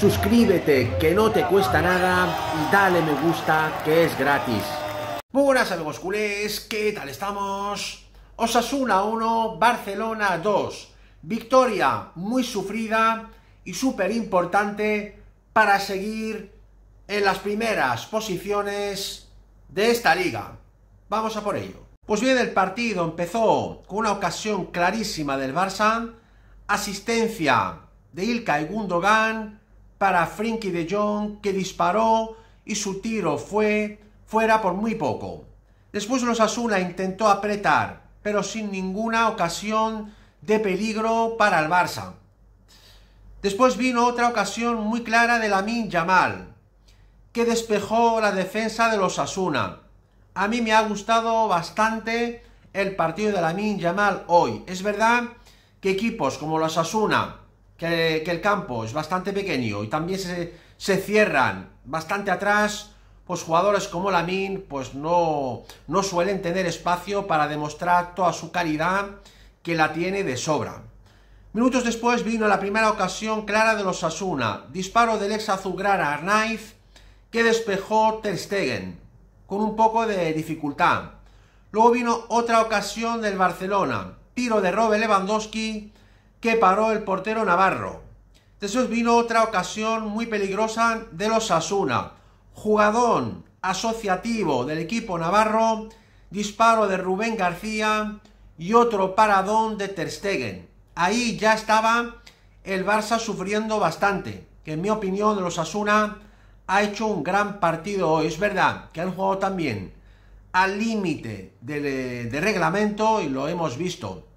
suscríbete que no te cuesta nada y dale me gusta que es gratis. buenas amigos culés, ¿qué tal estamos? Osasuna 1, Barcelona 2. Victoria muy sufrida y súper importante para seguir en las primeras posiciones de esta liga. Vamos a por ello. Pues bien, el partido empezó con una ocasión clarísima del Barça, asistencia de y Gundogan para Frinky de Jong, que disparó y su tiro fue fuera por muy poco. Después los Asuna intentó apretar, pero sin ninguna ocasión de peligro para el Barça. Después vino otra ocasión muy clara de min Yamal, que despejó la defensa de los Asuna. A mí me ha gustado bastante el partido de Lamin Yamal hoy. Es verdad que equipos como los Asuna que, el campo es bastante pequeño y también se, cierran bastante atrás, pues jugadores como Lamin pues no, no suelen tener espacio para demostrar toda su calidad que la tiene de sobra. Minutos después vino la primera ocasión clara de los Asuna, disparo del ex azulgrana Arnaiz que despejó Ter Stegen con un poco de dificultad. Luego vino otra ocasión del Barcelona, tiro de Robert Lewandowski que paró el portero Navarro. Después vino otra ocasión muy peligrosa de los Asuna. Jugadón asociativo del equipo Navarro, disparo de Rubén García y otro paradón de Ter Stegen. Ahí ya estaba el Barça sufriendo bastante, que en mi opinión los Asuna ha hecho un gran partido hoy. Es verdad que han jugado también al límite del eh, de reglamento y lo hemos visto.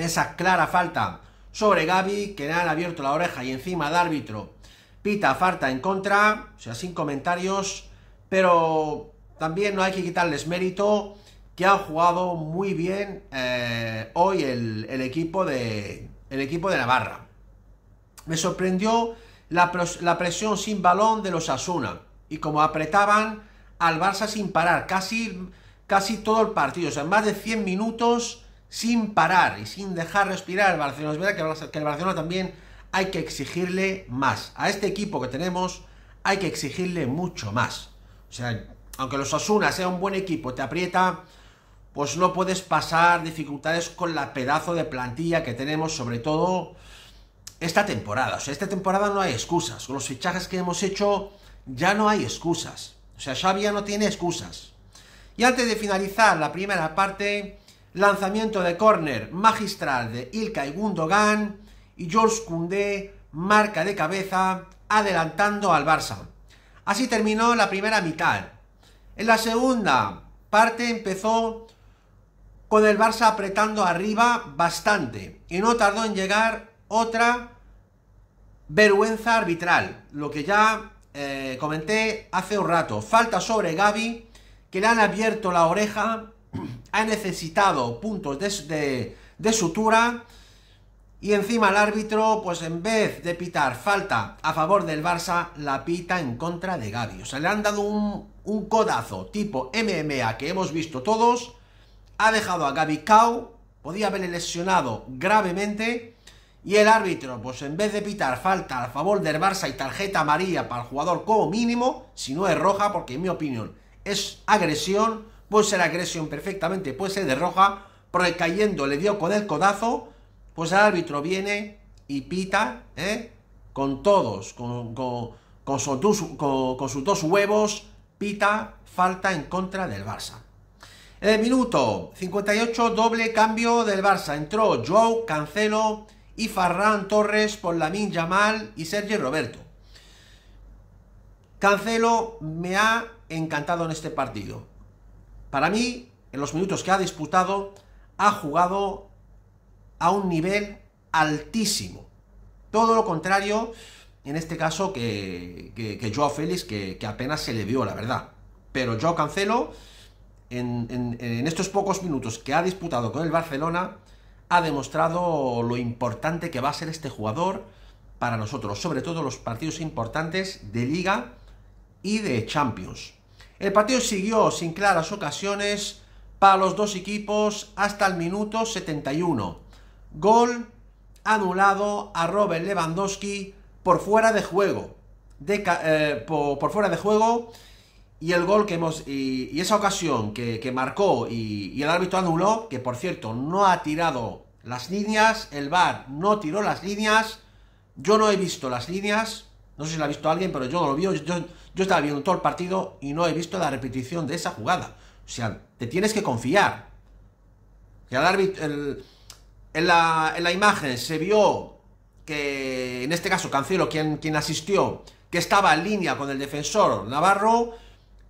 Esa clara falta sobre Gaby, que le han abierto la oreja y encima de árbitro pita falta en contra, o sea, sin comentarios, pero también no hay que quitarles mérito que ha jugado muy bien eh, hoy el, equipo de, el equipo de Navarra. Me sorprendió la, presión sin balón de los Asuna y como apretaban al Barça sin parar, casi, casi todo el partido, o sea, más de 100 minutos sin parar y sin dejar respirar el Barcelona. Es verdad que el Barcelona también hay que exigirle más. A este equipo que tenemos hay que exigirle mucho más. O sea, aunque los Osasuna sea un buen equipo, te aprieta, pues no puedes pasar dificultades con la pedazo de plantilla que tenemos, sobre todo esta temporada. O sea, esta temporada no hay excusas. Con los fichajes que hemos hecho ya no hay excusas. O sea, Xavi ya no tiene excusas. Y antes de finalizar la primera parte, Lanzamiento de córner magistral de Ilkay Gundogan y George Koundé marca de cabeza adelantando al Barça. Así terminó la primera mitad. En la segunda parte empezó con el Barça apretando arriba bastante y no tardó en llegar otra vergüenza arbitral, lo que ya eh, comenté hace un rato. Falta sobre Gaby, que le han abierto la oreja ha necesitado puntos de, sutura y encima el árbitro, pues en vez de pitar falta a favor del Barça, la pita en contra de Gaby. O sea, le han dado un, codazo tipo MMA que hemos visto todos. Ha dejado a Gaby Cao, podía haberle lesionado gravemente. Y el árbitro, pues en vez de pitar falta a favor del Barça y tarjeta amarilla para el jugador como mínimo, si no es roja, porque en mi opinión es agresión, puede ser agresión perfectamente, puede ser de roja, porque cayendo le dio con el codazo, pues el árbitro viene y pita, ¿eh? Con todos, con, con, sus dos, huevos, pita falta en contra del Barça. el minuto 58, doble cambio del Barça. Entró Joe, Cancelo y Farran Torres por Lamin Yamal y Sergio Roberto. Cancelo me ha encantado en este partido. Para mí, en los minutos que ha disputado, ha jugado a un nivel altísimo. Todo lo contrario, en este caso, que, Joao Félix, que, apenas se le vio, la verdad. Pero Joao Cancelo, en, en estos pocos minutos que ha disputado con el Barcelona, ha demostrado lo importante que va a ser este jugador para nosotros, sobre todo los partidos importantes de Liga y de Champions. El partido siguió sin claras ocasiones para los dos equipos hasta el minuto 71. Gol anulado a Robert Lewandowski por fuera de juego. De, eh, por, fuera de juego y el gol que hemos y, esa ocasión que, que marcó y, el árbitro anuló que por cierto no ha tirado las líneas el VAR no tiró las líneas yo no he visto las líneas no sé si la ha visto alguien pero yo no lo vi yo, yo estaba viendo todo el partido y no he visto la repetición de esa jugada. O sea, te tienes que confiar. Que árbitro, en, la, imagen se vio que, en este caso, Cancelo, quien, quien asistió, que estaba en línea con el defensor Navarro,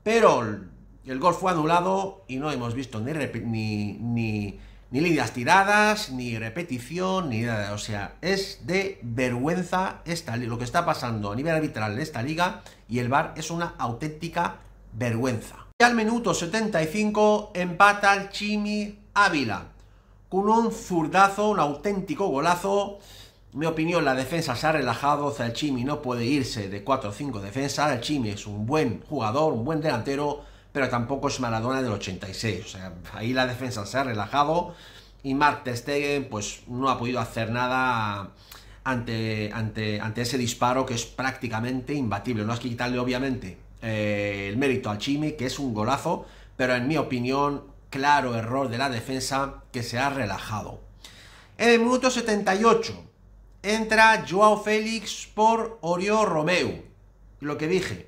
pero el, gol fue anulado y no hemos visto ni, ni ni líneas tiradas, ni repetición, ni nada. O sea, es de vergüenza esta, lo que está pasando a nivel arbitral en esta liga y el VAR es una auténtica vergüenza. Y al minuto 75 empata el Chimi Ávila con un zurdazo, un auténtico golazo. mi opinión, la defensa se ha relajado, o sea, el Chimi no puede irse de 4 o 5 defensas, el Chimi es un buen jugador, un buen delantero, pero tampoco es Maradona del 86. O sea, ahí la defensa se ha relajado y Mark Testegen pues no ha podido hacer nada ante, ante, ante ese disparo que es prácticamente imbatible. No has que quitarle obviamente eh, el mérito al Chimi, que es un golazo, pero en mi opinión, claro error de la defensa que se ha relajado. En el minuto 78 entra Joao Félix por Oriol Romeu. Lo que dije.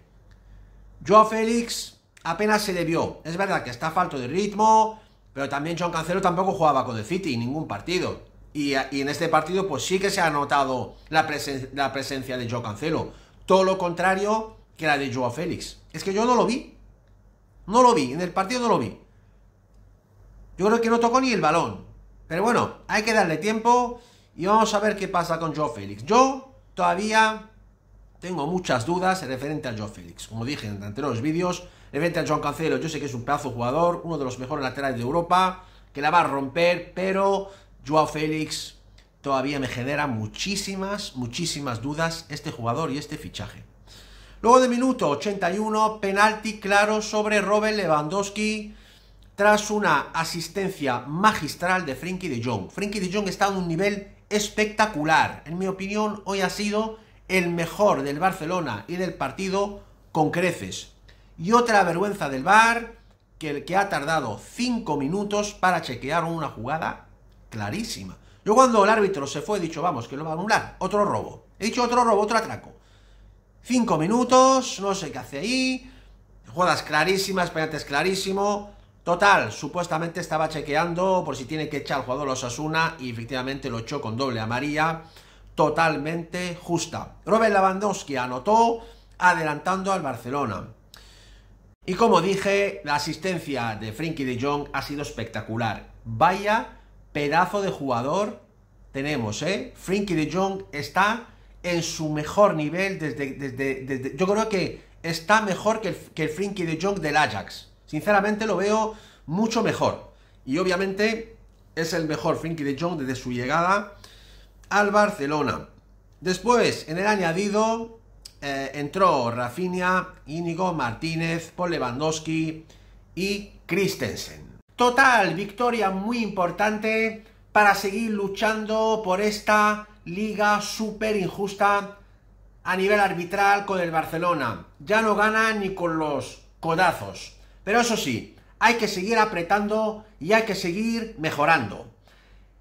Joao Félix apenas se le vio. Es verdad que está falto de ritmo, pero también John Cancelo tampoco jugaba con el City, en ningún partido. Y, en este partido pues sí que se ha notado la, presencia de John Cancelo. Todo lo contrario que la de Joao Félix. Es que yo no lo vi. No lo vi, en el partido no lo vi. Yo creo que no tocó ni el balón. Pero bueno, hay que darle tiempo y vamos a ver qué pasa con Joe Félix. Yo todavía tengo muchas dudas referente a Joe Félix. Como dije en anteriores vídeos, le a John Cancelo, yo sé que es un pedazo jugador, uno de los mejores laterales de Europa, que la va a romper, pero Joao Félix todavía me genera muchísimas, muchísimas dudas este jugador y este fichaje. Luego de minuto 81, penalti claro sobre Robert Lewandowski tras una asistencia magistral de Frenkie de Jong. Frenkie de Jong está en un nivel espectacular. En mi opinión, hoy ha sido el mejor del Barcelona y del partido con creces. Y otra vergüenza del VAR, que el que ha tardado 5 minutos para chequear una jugada clarísima. Yo cuando el árbitro se fue he dicho, vamos, que lo va a anular, otro robo. He dicho otro robo, otro atraco. 5 minutos, no sé qué hace ahí, jugadas clarísimas, penaltes clarísimo. Total, supuestamente estaba chequeando por si tiene que echar al jugador los Asuna, y efectivamente lo echó con doble amarilla, totalmente justa. Robert Lewandowski anotó adelantando al Barcelona. Y como dije, la asistencia de Frankie de Jong ha sido espectacular. Vaya pedazo de jugador tenemos, ¿eh? Frenkie de Jong está en su mejor nivel desde... desde, yo creo que está mejor que el, que el de Jong del Ajax. Sinceramente lo veo mucho mejor. Y obviamente es el mejor Frenkie de Jong desde su llegada al Barcelona. Después, en el añadido, eh, entró Rafinha, Íñigo Martínez, Paul Lewandowski y Christensen. Total, victoria muy importante para seguir luchando por esta liga súper injusta a nivel arbitral con el Barcelona. Ya no gana ni con los codazos. Pero eso sí, hay que seguir apretando y hay que seguir mejorando.